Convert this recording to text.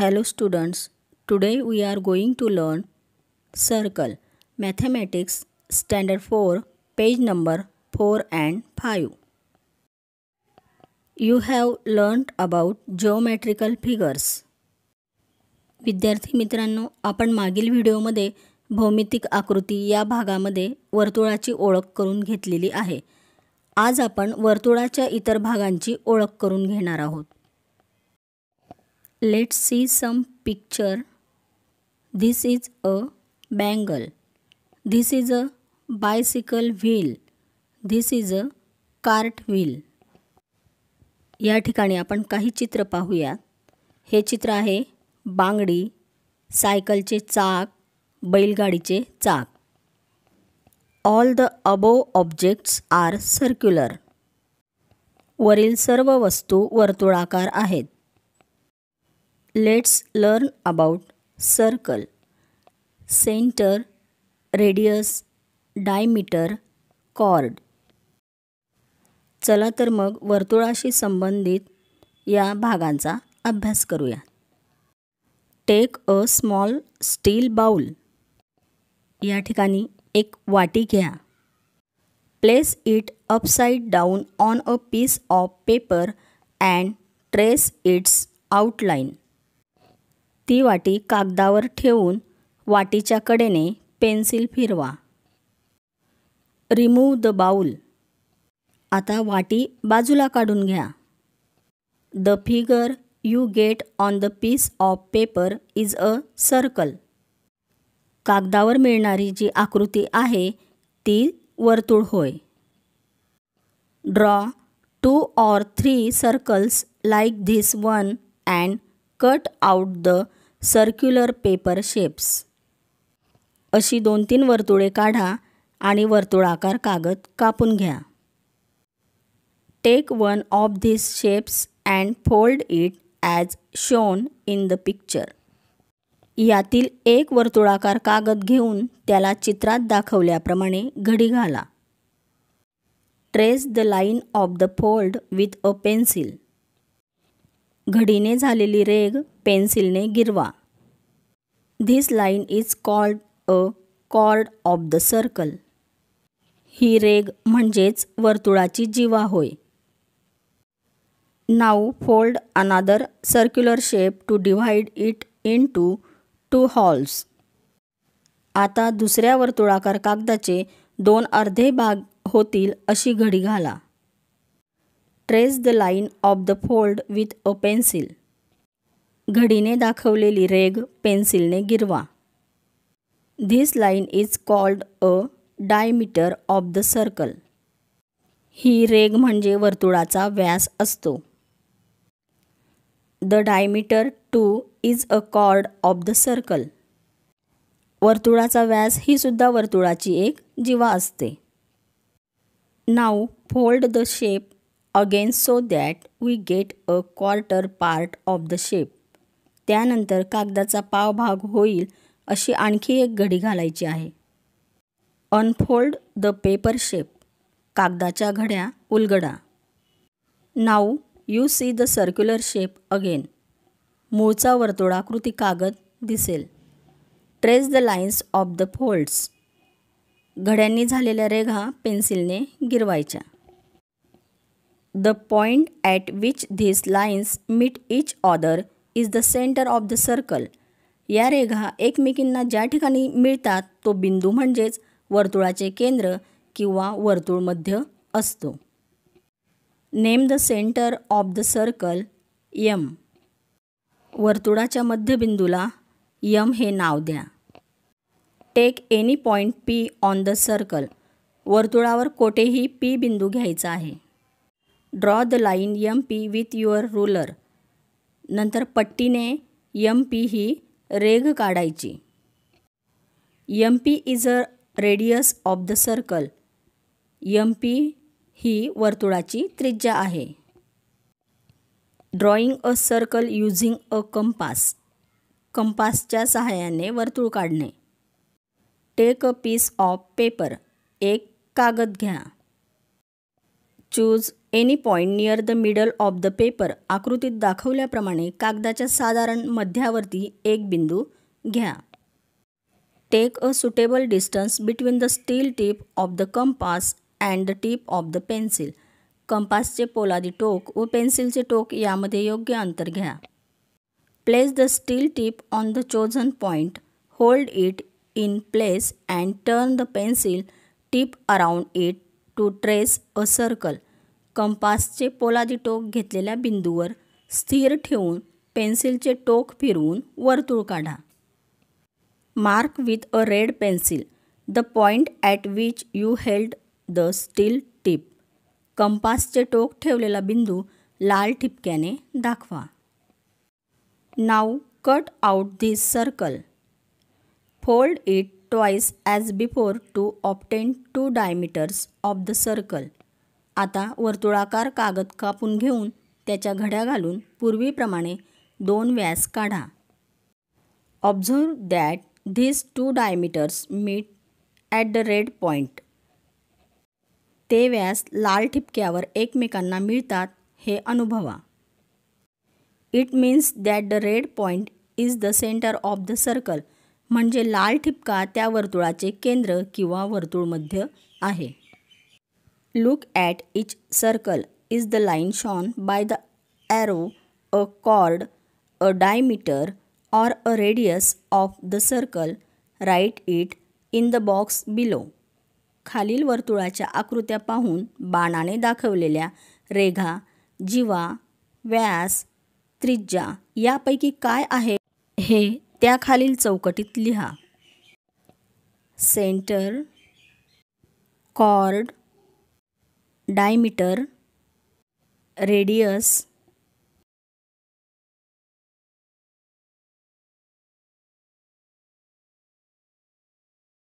Hello students today we are going to learn circle mathematics standard four page number four and five you have learn about geometrical figures विद्यार्थी मित्रांनो आपण मागील व्हिडिओमध्ये भौमितिक आकृती या भागामध्ये वर्तुळाची ओळख करून घेतलेली आहे आज आपण वर्तुळाच्या इतर भागांची ओळख करून घेणार आहोत let's see some picture this is a bangle this is a bicycle wheel this is a cart wheel या ठिकाणी आपण काही चित्र पाहूयात हे चित्र आहे बांगडी सायकलचे चाक बैलगाडीचे चाक all the above objects are circular वरील सर्व वस्तू वर्तुळाकार आहेत let's learn about circle centre radius diameter chord चला तर मग वर्तुळाशी संबंधित या भागांचा अभ्यास करूया take a small steel bowl या ठिकाणी एक वाटी घ्या place it upside down on a piece of paper and trace its outline ती वाटी कागदावर ठेवून वाटीच्या कडेने पेन्सिल फिरवा रिमूव्ह द बाऊल आता वाटी बाजूला काढून घ्या the figure you get on the piece of paper is a circle कागदावर मिळणारी जी आकृती आहे ती वर्तुळ होय draw two or three circles like this one and cut out the circular paper shapes अशी दोन तीन वर्तुळे काढा आणि वर्तुळाकार कागद कापून घ्या take one of these shapes and fold it as shown in the picture यातील एक वर्तुळाकार कागद घेऊन त्याला चित्रात दाखवल्याप्रमाणे घडी घाला trace the line of the fold with a pencil घडीने झालेली रेग पेन्सिलने गिरवा this line is called a chord of the circle ही रेग म्हणजेच वर्तुळाची जीवा होय now fold another circular shape to divide it into two halves आता दुसऱ्या वर्तुळाकार कागदाचे दोन अर्धे भाग होतील अशी घडी घाला trace the line of the fold with a pencil घडीने दाखवलेली रेग पेन्सिलने गिरवा this line is called a diameter of the circle ही रेग म्हणजे वर्तुळाचा व्यास असतो the diameter too is a chord of the circle वर्तुळाचा व्यास ही सुद्धा वर्तुळाची एक जीवा असते now fold the shape again so that we get a quarter part of the shape त्यानंतर कागदाचा पावभाग होईल अशी आणखी एक घडी घालायची आहे अनफोल्ड द पेपर शेप कागदाच्या घड्या उलगडा now you see the circular shape again मूळचा वर्तुळाकृती कागद दिसेल trace the lines of the folds घड्यांनी झालेल्या रेघा पेन्सिलने गिरवायच्या the point at which these lines meet each other is the centre of the circle या रेघा एकमेकींना ज्या ठिकाणी मिळतात तो बिंदू म्हणजेच वर्तुळाचे केंद्र किंवा वर्तुळ मध्य असतो name the centre of the circle M वर्तुळाच्या मध्यबिंदूला यम हे नाव द्या take any point P on the circle वर्तुळावर कोठेही पी बिंदू घ्यायचा आहे draw the line M P with your ruler नंतर पट्टीने यम पी ही रेग काढायची M P is a radius of the circle M P ही वर्तुळाची त्रिज्या आहे drawing a circle using a compass कंपासच्या सहाय्याने वर्तुळ काढणे take a piece of paper एक कागद घ्या choose any point near the middle of the paper आकृतीत दाखवल्याप्रमाणे कागदाच्या साधारण मध्यावरती एक बिंदू घ्या take a suitable distance between the steel tip of the compass and the tip of the pencil कंपासचे पोलादी टोक व पेन्सिलचे टोक यामध्ये योग्य अंतर घ्या place the steel tip on the chosen point hold it in place and turn the pencil tip around it to trace a circle कंपासचे पोलादी टोक घेतलेल्या बिंदूवर स्थिर ठेवून पेन्सिलचे टोक फिरवून वर्तुळ काढा mark with a red pencil the point at which you held the steel tip कंपासचे टोक ठेवलेला बिंदू लाल ठिपक्याने दाखवा now cut out this circle fold it twice as before to obtain two diameters of the circle आता वर्तुळाकार कागद कापून घेऊन त्याच्या घड्या घालून पूर्वीप्रमाणे दोन व्यास काढा observe that these two diameters meet at the red point ते व्यास लाल ठिपक्यावर एकमेकांना मिळतात हे अनुभवा it means that the red point is the centre of the circle म्हणजे लाल ठिपका त्या वर्तुळाचे केंद्र किंवा वर्तुळमध्य आहे look at each circle is the line shown by the arrow a chord, a diameter, or a radius of the circle? Write it in the box below. खालील वर्तुळाच्या आकृत्या पाहून बाणाने दाखवलेल्या रेघा जीवा व्यास त्रिज्या यापैकी काय आहे हे त्याखालील चौकटीत लिहा सेंटर कॉर्ड डायमीटर रेडियस